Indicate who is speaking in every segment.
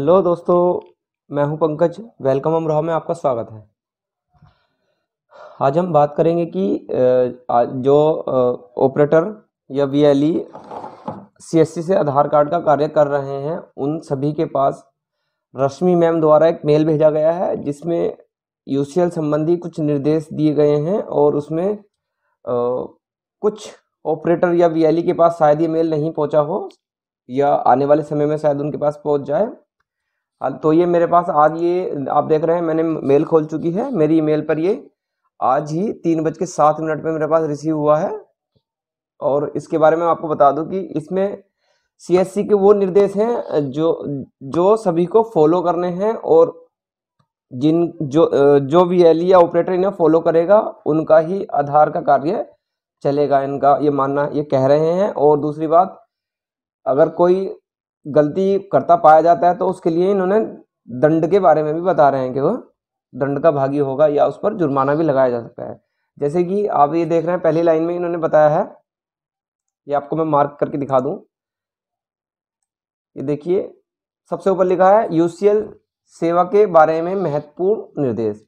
Speaker 1: hello दोस्तों मैं हूं पंकज वेलकम अमरोहा में आपका स्वागत है आज हम बात करेंगे कि जो ऑपरेटर या V L E C S C से आधार कार्ड का कार्य कर रहे हैं उन सभी के पास रश्मि मैम द्वारा एक मेल भेजा गया है जिसमें यू संबंधी कुछ निर्देश दिए गए हैं और उसमें कुछ ऑपरेटर या वी एल ई के पास शायद ये मेल नहीं पहुंचा हो या आने वाले समय में शायद उनके पास पहुंच जाए हाँ, तो ये मेरे पास आज ये आप देख रहे हैं मैंने मेल खोल चुकी है मेरी ईमेल पर ये आज ही तीन बज के सात मिनट पर मेरे पास रिसीव हुआ है और इसके बारे में आपको बता दूं कि इसमें सीएससी के वो निर्देश हैं जो जो सभी को फॉलो करने हैं और जिन जो जो भी एल e या ऑपरेटर इन्हें फॉलो करेगा उनका ही आधार का कार्य चलेगा इनका ये मानना ये कह रहे हैं और दूसरी बात अगर कोई गलती करता पाया जाता है तो उसके लिए इन्होंने दंड के बारे में भी बता रहे हैं कि वह दंड का भागी होगा या उस पर जुर्माना भी लगाया जा सकता है जैसे कि आप ये देख रहे हैं पहली लाइन में इन्होंने बताया है ये आपको मैं मार्क करके दिखा दूं ये देखिए सबसे ऊपर लिखा है यूसीएल सेवा के बारे में महत्वपूर्ण निर्देश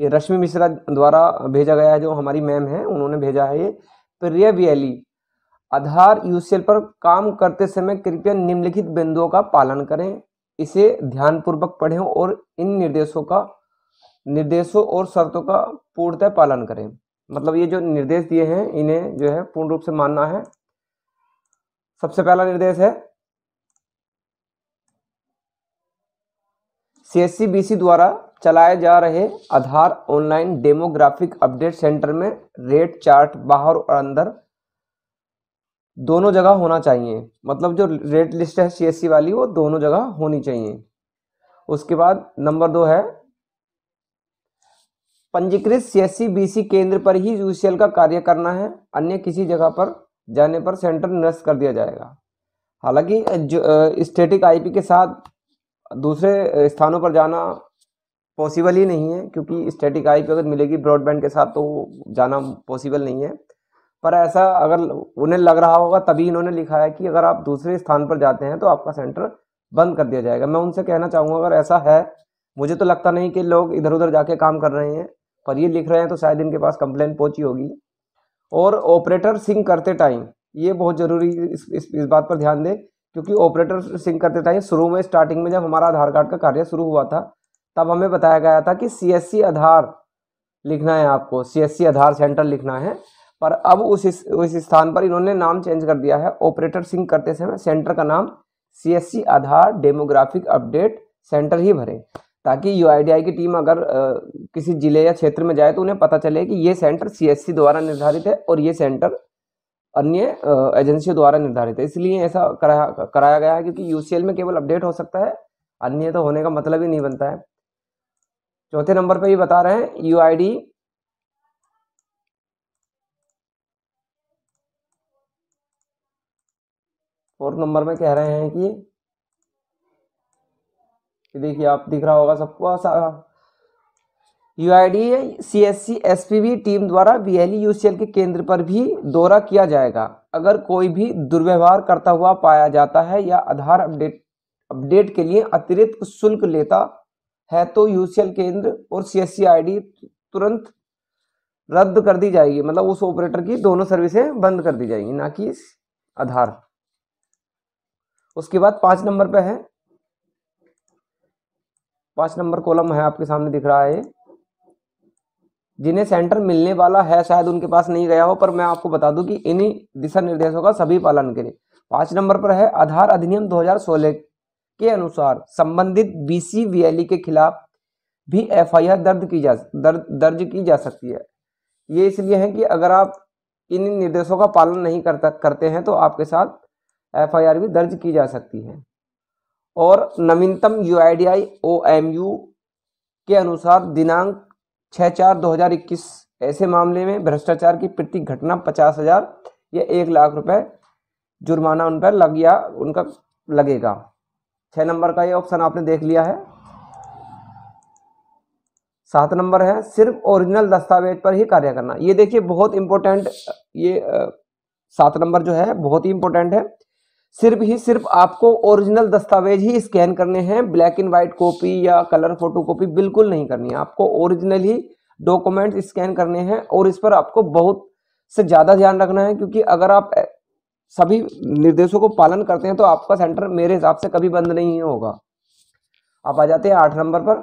Speaker 1: ये रश्मि मिश्रा द्वारा भेजा गया है जो हमारी मैम है उन्होंने भेजा है ये प्रिय बियली आधार यूसीएल पर काम करते समय कृपया निम्नलिखित बिंदुओं का पालन करें इसे ध्यानपूर्वक पढ़ें और इन निर्देशों का निर्देशों और शर्तों का पूर्णतः पालन करें मतलब ये जो निर्देश दिए हैं इन्हें जो है पूर्ण रूप से मानना है सबसे पहला निर्देश है सीएससीबीसी द्वारा चलाए जा रहे Aadhaar online demographic update centre में रेट चार्ट बाहर और अंदर दोनों जगह होना चाहिए मतलब जो रेट लिस्ट है सीएससी e वाली वो दोनों जगह होनी चाहिए उसके बाद नंबर दो है पंजीकृत सीएससी बीसी e, केंद्र पर ही यूसीएल का कार्य करना है अन्य किसी जगह पर जाने पर सेंटर निरस्त कर दिया जाएगा हालांकि जो स्टेटिक आईपी के साथ दूसरे स्थानों पर जाना पॉसिबल ही नहीं है क्योंकि स्टेटिक आईपी अगर मिलेगी ब्रॉडबैंड के साथ तो जाना पॉसिबल नहीं है पर ऐसा अगर उन्हें लग रहा होगा तभी इन्होंने लिखा है कि अगर आप दूसरे स्थान पर जाते हैं तो आपका सेंटर बंद कर दिया जाएगा मैं उनसे कहना चाहूँगा अगर ऐसा है मुझे तो लगता नहीं कि लोग इधर उधर जाके काम कर रहे हैं पर ये लिख रहे हैं तो शायद इनके पास कंप्लेन पहुंची होगी और ऑपरेटर सिंक करते टाइम ये बहुत ज़रूरी इस, इस इस बात पर ध्यान दें क्योंकि ऑपरेटर सिंक करते टाइम शुरू में स्टार्टिंग में जब हमारा आधार कार्ड का कार्य शुरू हुआ था तब हमें बताया गया था कि सी आधार लिखना है आपको सी आधार सेंटर लिखना है पर अब उस उस स्थान पर इन्होंने नाम चेंज कर दिया है ऑपरेटर सिंह करते समय सेंटर का नाम CSC Aadhaar demographic update centre ही भरे ताकि यू की टीम अगर आ, किसी जिले या क्षेत्र में जाए तो उन्हें पता चले कि ये सेंटर सीएससी द्वारा निर्धारित है और ये सेंटर अन्य एजेंसियों द्वारा निर्धारित है इसलिए ऐसा करा, कराया गया है क्योंकि यूसीएल में केवल अपडेट हो सकता है अन्य तो होने का मतलब ही नहीं बनता है चौथे नंबर पर ये बता रहे हैं यू फोर्थ नंबर में कह रहे हैं कि देखिए आप दिख रहा होगा सबको U I D C S C S P B team द्वारा B L U C L के केंद्र पर भी दौरा किया जाएगा अगर कोई भी दुर्व्यवहार करता हुआ पाया जाता है या आधार अपडेट अपडेट के लिए अतिरिक्त शुल्क लेता है तो यू सी एल केंद्र और सी एस सी आई डी तुरंत रद्द कर दी जाएगी मतलब उस ऑपरेटर की दोनों सर्विसें बंद कर दी जाएंगी ना कि आधार उसके बाद पांच नंबर पे है पांच नंबर कॉलम है आपके सामने दिख रहा है जिन्हें सेंटर मिलने वाला है शायद उनके पास नहीं गया हो पर मैं आपको बता दूं कि इन्हीं दिशा निर्देशों का सभी पालन करें पांच नंबर पर है आधार अधिनियम 2016 के अनुसार संबंधित बीसीवीएलई e के खिलाफ भी एफआईआर दर्ज की जा दर, दर्ज की जा सकती है ये इसलिए है कि अगर आप इन निर्देशों का पालन नहीं करता करते हैं तो आपके साथ एफआईआर भी दर्ज की जा सकती है और नवीनतम U I D I O M U के अनुसार दिनांक छः चार दो हजार इक्कीस ऐसे मामले में भ्रष्टाचार की प्रति घटना पचास हजार या एक लाख रुपए जुर्माना उन पर लग या उनका लगेगा छः नंबर का ये ऑप्शन आपने देख लिया है सात नंबर है सिर्फ ओरिजिनल दस्तावेज पर ही कार्य करना ये देखिए बहुत इंपॉर्टेंट ये सात नंबर जो है बहुत ही इंपॉर्टेंट है सिर्फ ही सिर्फ आपको ओरिजिनल दस्तावेज ही स्कैन करने हैं ब्लैक एंड व्हाइट कॉपी या कलर फोटो कॉपी बिल्कुल नहीं करनी है आपको ओरिजिनल ही डॉक्यूमेंट स्कैन करने हैं और इस पर आपको बहुत से ज़्यादा ध्यान रखना है क्योंकि अगर आप सभी निर्देशों को पालन करते हैं तो आपका सेंटर मेरे हिसाब से कभी बंद नहीं होगा आप आ जाते हैं आठ नंबर पर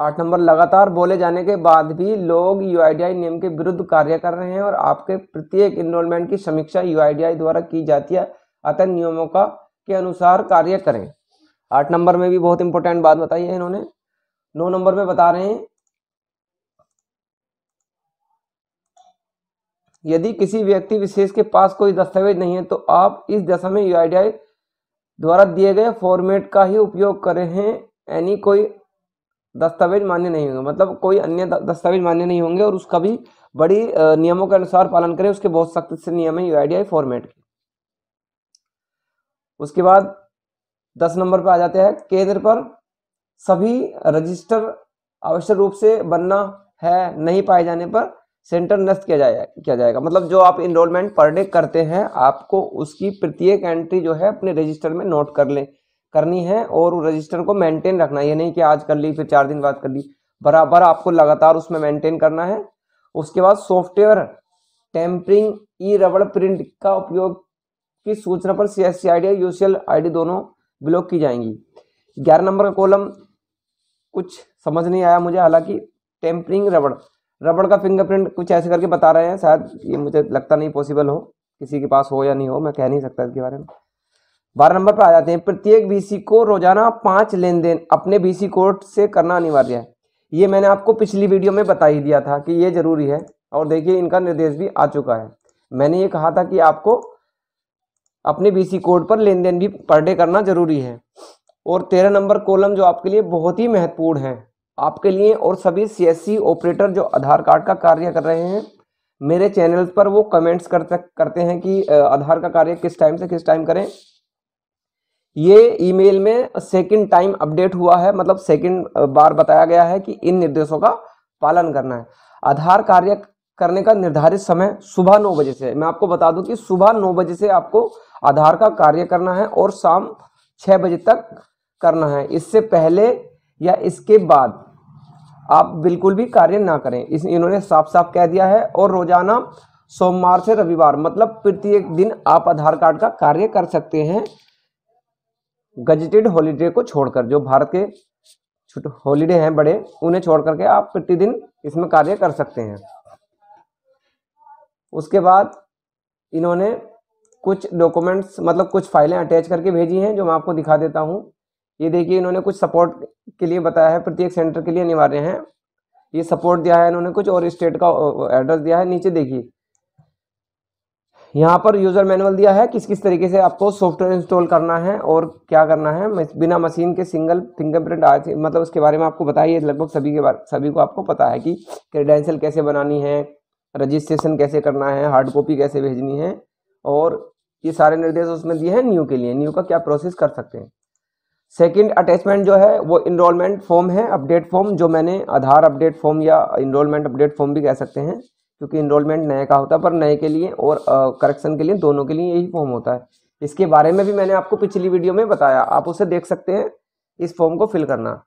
Speaker 1: आठ नंबर लगातार बोले जाने के बाद भी लोग यू नियम के विरुद्ध कार्य कर रहे हैं और आपके प्रत्येक इनरोलमेंट की समीक्षा यू द्वारा की जाती है अतः नियमों का के अनुसार कार्य करें आठ नंबर में भी बहुत इंपॉर्टेंट बात बताई है इन्होंने नौ नंबर में बता रहे हैं यदि किसी व्यक्ति विशेष के पास कोई दस्तावेज नहीं है तो आप इस दशा में यू द्वारा दिए गए फॉर्मेट का ही उपयोग करें हैं यानी कोई दस्तावेज मान्य नहीं होंगे मतलब कोई अन्य दस्तावेज मान्य नहीं होंगे और उसका भी बड़ी नियमों के अनुसार पालन करें उसके बहुत सख्त से नियम है यूआईडीआई फॉर्मेट के उसके बाद दस नंबर पर आ जाते हैं केंद्र पर सभी रजिस्टर आवश्यक रूप से बनना है नहीं पाए जाने पर सेंटर नष्ट किया जाएगा किया जाएगा मतलब जो आप इनरोलमेंट पर डे करते हैं आपको उसकी प्रत्येक एंट्री जो है अपने रजिस्टर में नोट कर लें करनी है और रजिस्टर को मेंटेन रखना है ये नहीं कि आज कर ली फिर चार दिन बाद कर ली बराबर आपको लगातार उसमें मेंटेन करना है उसके बाद सॉफ्टवेयर टेम्परिंग ई रबड़ प्रिंट का उपयोग की सूचना पर C S C I D UCL I दोनों ब्लॉक की जाएंगी ग्यारह नंबर का कॉलम कुछ समझ नहीं आया मुझे हालांकि टेम्परिंग रबड़ रबड़ का फिंगरप्रिंट कुछ ऐसे करके बता रहे हैं शायद ये मुझे लगता नहीं पॉसिबल हो किसी के पास हो या नहीं हो मैं कह नहीं सकता इसके बारे में बारह नंबर पर आ जाते हैं प्रत्येक बीसी को रोजाना पांच लेन देन अपने बीसी कोड से करना अनिवार्य है ये मैंने आपको पिछली वीडियो में बता ही दिया था कि ये जरूरी है और देखिए इनका निर्देश भी आ चुका है मैंने ये कहा था कि आपको अपने बीसी कोड पर लेन देन भी पर डे करना जरूरी है और तेरह नंबर कॉलम जो आपके लिए बहुत ही महत्वपूर्ण है आपके लिए और सभी सीएससी ऑपरेटर जो आधार कार्ड का कार्य कर रहे हैं मेरे चैनल पर वो कमेंट्स कर करते हैं कि आधार का कार्य किस टाइम से किस टाइम करें ये ईमेल में सेकंड टाइम अपडेट हुआ है मतलब सेकंड बार बताया गया है कि इन निर्देशों का पालन करना है आधार कार्य करने का निर्धारित समय सुबह नौ बजे से मैं आपको बता दूं कि सुबह नौ बजे से आपको आधार का कार्य करना है और शाम छः बजे तक करना है इससे पहले या इसके बाद आप बिल्कुल भी कार्य ना करें इस इन्होंने साफ साफ कह दिया है और रोजाना सोमवार से रविवार मतलब प्रत्येक दिन आप आधार कार्ड का कार्य कर सकते हैं गजटेड हॉलीडे को छोड़कर जो भारत के छोटे हॉलीडे हैं बड़े उन्हें छोड़ करके आप प्रतिदिन इसमें कार्य कर सकते हैं उसके बाद इन्होंने कुछ डॉक्यूमेंट्स मतलब कुछ फाइलें अटैच करके भेजी हैं जो मैं आपको दिखा देता हूँ ये देखिए इन्होंने कुछ सपोर्ट के लिए बताया है प्रत्येक सेंटर के लिए अनिवार्य है ये सपोर्ट दिया है इन्होंने कुछ और स्टेट का एड्रेस दिया है नीचे देखिए यहाँ पर यूज़र मैनुअल दिया है किस किस तरीके से आपको सॉफ्टवेयर इंस्टॉल करना है और क्या करना है बिना मशीन के सिंगल फिंगरप्रिंट आए मतलब उसके बारे में आपको बताइए लगभग सभी के बारे सभी को आपको पता है कि क्रेडेंशियल कैसे बनानी है रजिस्ट्रेशन कैसे करना है हार्ड कॉपी कैसे भेजनी है और ये सारे निर्देश उसमें दिए हैं न्यू के लिए न्यू का क्या प्रोसेस कर सकते हैं सेकेंड अटैचमेंट जो है वो इनरोलमेंट फॉर्म है अपडेट फॉर्म जो मैंने आधार अपडेट फॉर्म या इनरोलमेंट अपडेट फॉर्म भी कह सकते हैं क्योंकि इनरोलमेंट नए का होता है पर नए के लिए और करेक्शन के लिए दोनों के लिए यही फॉर्म होता है इसके बारे में भी मैंने आपको पिछली वीडियो में बताया आप उसे देख सकते हैं इस फॉर्म को फिल करना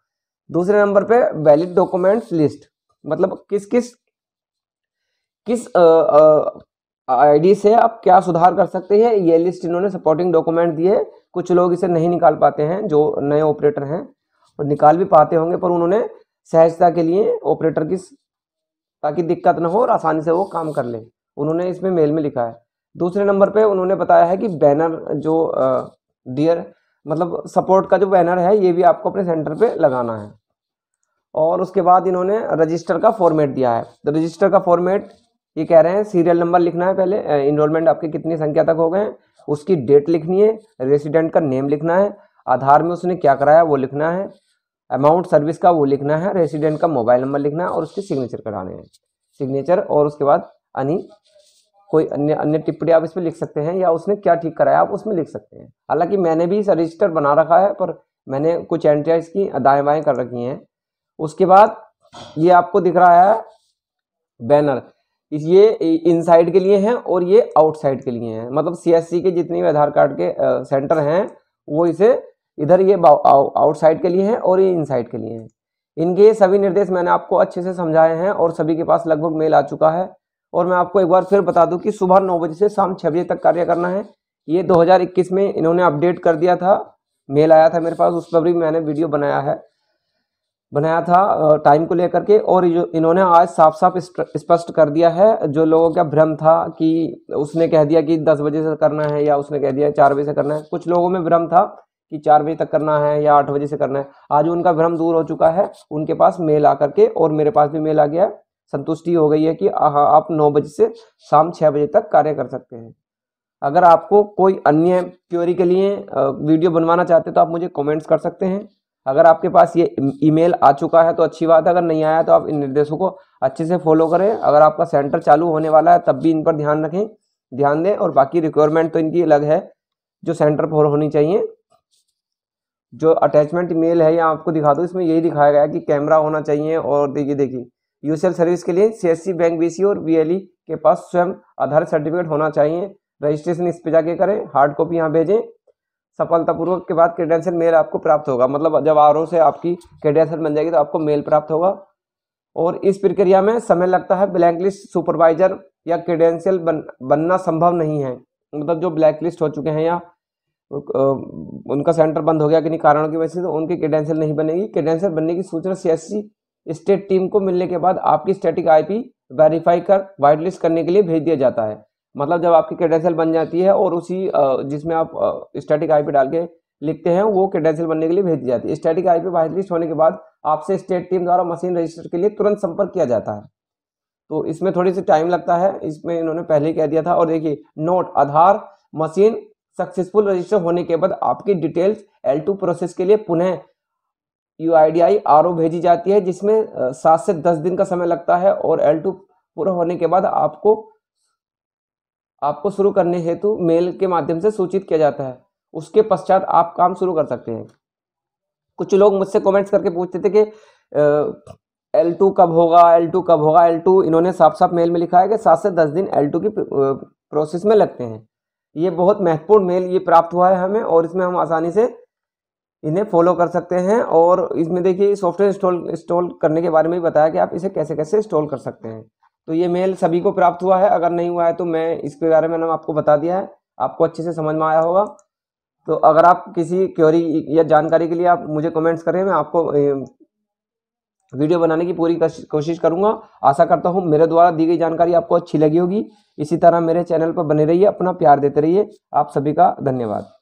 Speaker 1: दूसरे नंबर पे वैलिड डॉक्यूमेंट्स लिस्ट मतलब किस किस किस आईडी से आप क्या सुधार कर सकते हैं ये लिस्ट इन्होंने सपोर्टिंग डॉक्यूमेंट दिए कुछ लोग इसे नहीं निकाल पाते हैं जो नए ऑपरेटर हैं और निकाल भी पाते होंगे पर उन्होंने सहजता के लिए ऑपरेटर की ताकि दिक्कत ना हो और आसानी से वो काम कर लें उन्होंने इसमें मेल में लिखा है दूसरे नंबर पे उन्होंने बताया है कि बैनर जो डियर मतलब सपोर्ट का जो बैनर है ये भी आपको अपने सेंटर पे लगाना है और उसके बाद इन्होंने रजिस्टर का फॉर्मेट दिया है तो रजिस्टर का फॉर्मेट ये कह रहे हैं सीरियल नंबर लिखना है पहले इनरोलमेंट आपके कितनी संख्या तक हो गए उसकी डेट लिखनी है रेसिडेंट का नेम लिखना है आधार में उसने क्या कराया वो लिखना है अमाउंट सर्विस का वो लिखना है रेसिडेंट का मोबाइल नंबर लिखना है और उसके सिग्नेचर कराने हैं सिग्नेचर और उसके बाद अन्य कोई अन्य अन्य टिप्पणी आप इसमें लिख सकते हैं या उसने क्या ठीक कराया आप उसमें लिख सकते हैं हालांकि मैंने भी रजिस्टर बना रखा है पर मैंने कुछ एंट्रियाँ इसकी दाएँ बाएँ कर रखी हैं उसके बाद ये आपको दिख रहा है बैनर ये इनसाइड के लिए हैं और ये आउटसाइड के लिए हैं मतलब सीएससी के जितने भी आधार कार्ड के सेंटर हैं वो इसे इधर ये आउटसाइड के लिए हैं और ये इनसाइड के लिए हैं इनके ये सभी निर्देश मैंने आपको अच्छे से समझाए हैं और सभी के पास लगभग मेल आ चुका है और मैं आपको एक बार फिर बता दूं कि सुबह नौ बजे से शाम छः बजे तक कार्य करना है ये 2021 में इन्होंने अपडेट कर दिया था मेल आया था मेरे पास उस पर भी मैंने वीडियो बनाया है बनाया था टाइम को लेकर के और जो इन्होंने आज साफ साफ स्पष्ट कर दिया है जो लोगों का भ्रम था कि उसने कह दिया कि दस बजे से करना है या उसने कह दिया चार बजे से करना है कुछ लोगों में भ्रम था कि चार बजे तक करना है या आठ बजे से करना है आज उनका भ्रम दूर हो चुका है उनके पास मेल आ करके और मेरे पास भी मेल आ गया है संतुष्टि हो गई है कि हाँ आप नौ बजे से शाम छः बजे तक कार्य कर सकते हैं अगर आपको कोई अन्य क्योरी के लिए वीडियो बनवाना चाहते हैं तो आप मुझे कमेंट्स कर सकते हैं अगर आपके पास ये ईमेल e-, आ चुका है तो अच्छी बात है अगर नहीं आया तो आप इन निर्देशों को अच्छे से फॉलो करें अगर आपका सेंटर चालू होने वाला है तब भी इन पर ध्यान रखें ध्यान दें और बाकी रिक्वायरमेंट तो इनकी अलग है जो सेंटर पर होनी चाहिए जो अटैचमेंट मेल है या आपको दिखा दो इसमें यही दिखाया गया कि कैमरा होना चाहिए और देखिए देखिए यूसीएल सर्विस के लिए सीएससी बैंक बीसी और बीएलई e के पास स्वयं आधार सर्टिफिकेट होना चाहिए रजिस्ट्रेशन इस पे जाके करें हार्ड कॉपी यहाँ भेजें सफलतापूर्वक के बाद क्रेडेंशियल मेल आपको प्राप्त होगा मतलब जब आर से आपकी क्रेडेंशियल बन जाएगी तो आपको मेल प्राप्त होगा और इस प्रक्रिया में समय लगता है ब्लैक लिस्ट सुपरवाइजर या क्रेडेंशियल बन, बनना संभव नहीं है मतलब जो ब्लैक लिस्ट हो चुके हैं या उनका सेंटर बंद हो गया कि नहीं कारणों की वजह से तो उनकी क्रेडेंशियल नहीं बनेगी क्रेडेंशियल बनने की सूचना सीएससी स्टेट टीम को मिलने के बाद आपकी स्टैटिक आईपी वेरीफाई कर वाइट लिस्ट करने के लिए भेज दिया जाता है मतलब जब आपकी क्रेडेंशियल बन जाती है और उसी जिसमें आप स्टैटिक आईपी डाल के लिखते हैं वो क्रेडेंशियल बनने के लिए भेज दी जाती है स्टैटिक आई पी लिस्ट होने के बाद आपसे स्टेट टीम द्वारा मशीन रजिस्टर के लिए तुरंत संपर्क किया जाता है तो इसमें थोड़ी सी टाइम लगता है इसमें इन्होंने पहले ही कह दिया था और देखिए note Aadhaar machine successful register होने के बाद आपकी डिटेल्स एल टू प्रोसेस के लिए पुनः U I D I R O भेजी जाती है जिसमें सात से दस दिन का समय लगता है और एल टू पूरा होने के बाद आपको आपको शुरू करने हेतु मेल के माध्यम से सूचित किया जाता है उसके पश्चात आप काम शुरू कर सकते हैं कुछ लोग मुझसे कमेंट्स करके पूछते थे कि एल टू कब होगा एल टू कब होगा एल टू इन्होंने साफ साफ मेल में लिखा है कि सात से दस दिन एल टू की प्रोसेस में लगते हैं ये बहुत महत्वपूर्ण मेल ये प्राप्त हुआ है हमें और इसमें हम आसानी से इन्हें फॉलो कर सकते हैं और इसमें देखिए सॉफ्टवेयर इंस्टॉल इंस्टॉल करने के बारे में भी बताया कि आप इसे कैसे कैसे इंस्टॉल कर सकते हैं तो ये मेल सभी को प्राप्त हुआ है अगर नहीं हुआ है तो मैं इसके बारे में मैंने आपको बता दिया है आपको अच्छे से समझ में आया होगा तो अगर आप किसी क्योरी या जानकारी के लिए आप मुझे कमेंट्स करें मैं आपको वीडियो बनाने की पूरी कोशिश करूंगा आशा करता हूं मेरे द्वारा दी गई जानकारी आपको अच्छी लगी होगी इसी तरह मेरे चैनल पर बने रहिए अपना प्यार देते रहिए आप सभी का धन्यवाद